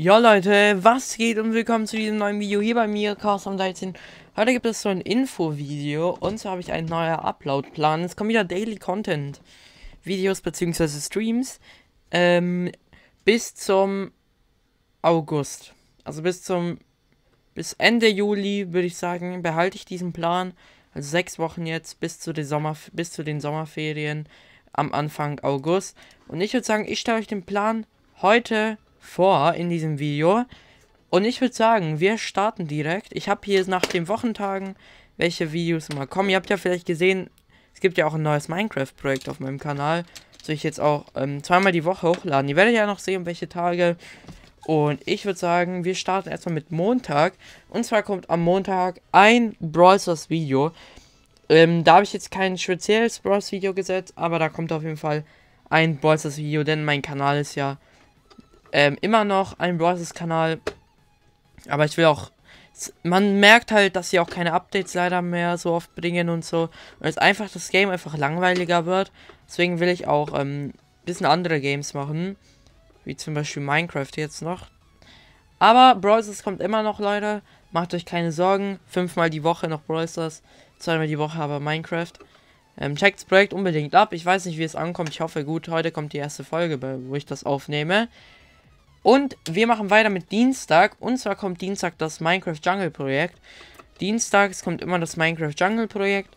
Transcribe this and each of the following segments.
Ja Leute, was geht und willkommen zu diesem neuen Video hier bei mir, Carson 13. Heute gibt es so ein Info-Video und zwar habe ich einen neuen Upload-Plan. Es kommen wieder Daily Content Videos bzw. Streams ähm, bis zum August. Also bis zum bis Ende Juli würde ich sagen, behalte ich diesen Plan. Also sechs Wochen jetzt bis zu den, Sommerf bis zu den Sommerferien am Anfang August. Und ich würde sagen, ich stelle euch den Plan heute vor in diesem Video. Und ich würde sagen, wir starten direkt. Ich habe hier nach den Wochentagen, welche Videos mal kommen. Ihr habt ja vielleicht gesehen, es gibt ja auch ein neues Minecraft-Projekt auf meinem Kanal. Soll ich jetzt auch ähm, zweimal die Woche hochladen. Ihr werdet ja noch sehen, welche Tage. Und ich würde sagen, wir starten erstmal mit Montag. Und zwar kommt am Montag ein Brawl Stars Video. Ähm, da habe ich jetzt kein spezielles Brawl Video gesetzt, aber da kommt auf jeden Fall ein Brawl Stars Video, denn mein Kanal ist ja ähm, immer noch ein Brothers Kanal. Aber ich will auch. Man merkt halt, dass sie auch keine Updates leider mehr so oft bringen und so. Und jetzt einfach das Game einfach langweiliger wird. Deswegen will ich auch ein ähm, bisschen andere Games machen. Wie zum Beispiel Minecraft jetzt noch. Aber Brawlers kommt immer noch, Leute. Macht euch keine Sorgen. Fünfmal die Woche noch Brawlers. Zweimal die Woche aber Minecraft. Ähm, checkt das Projekt unbedingt ab. Ich weiß nicht, wie es ankommt. Ich hoffe, gut. Heute kommt die erste Folge, wo ich das aufnehme. Und wir machen weiter mit Dienstag. Und zwar kommt Dienstag das Minecraft Jungle Projekt. Dienstags kommt immer das Minecraft Jungle Projekt.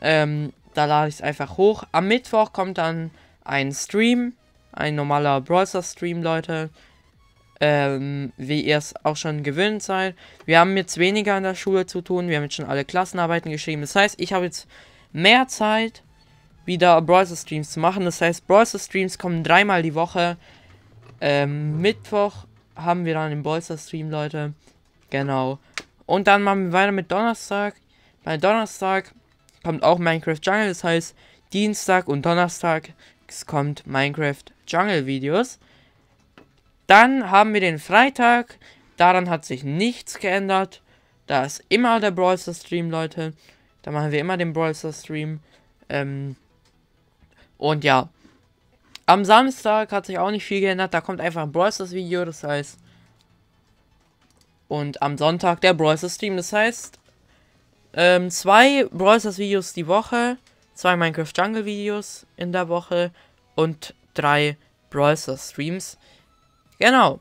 Ähm, da lade ich es einfach hoch. Am Mittwoch kommt dann ein Stream. Ein normaler Browser Stream, Leute. Ähm, wie ihr es auch schon gewöhnt seid. Wir haben jetzt weniger in der Schule zu tun. Wir haben jetzt schon alle Klassenarbeiten geschrieben. Das heißt, ich habe jetzt mehr Zeit, wieder Browser Streams zu machen. Das heißt, Browser Streams kommen dreimal die Woche. Ähm, Mittwoch haben wir dann den Bolster-Stream, Leute. Genau. Und dann machen wir weiter mit Donnerstag. Bei Donnerstag kommt auch Minecraft Jungle. Das heißt, Dienstag und Donnerstag kommt Minecraft Jungle Videos. Dann haben wir den Freitag. Daran hat sich nichts geändert. Da ist immer der Brawl Stream, Leute. Da machen wir immer den Brawl Stream. Ähm und ja, am Samstag hat sich auch nicht viel geändert. Da kommt einfach ein Brawl Stars Video, das heißt. Und am Sonntag der Brawl Stars Stream, das heißt. Ähm, zwei Brawl Stars Videos die Woche. Zwei Minecraft Jungle Videos in der Woche. Und drei Brawl Stars Streams. Genau.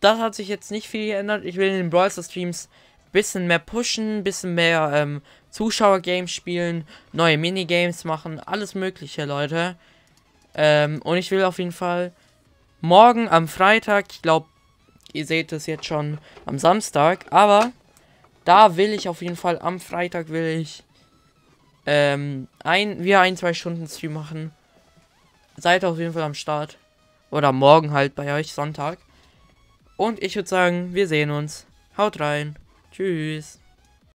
Das hat sich jetzt nicht viel geändert. Ich will in den Brawl Stars Streams bisschen mehr pushen, bisschen mehr ähm, Zuschauer-Games spielen, neue Minigames machen, alles Mögliche, Leute. Ähm, und ich will auf jeden Fall morgen am Freitag, ich glaube, ihr seht es jetzt schon am Samstag, aber da will ich auf jeden Fall am Freitag will ich ähm, ein, wieder ein, zwei Stunden Stream machen. Seid auf jeden Fall am Start. Oder morgen halt bei euch, Sonntag. Und ich würde sagen, wir sehen uns. Haut rein. Tschüss.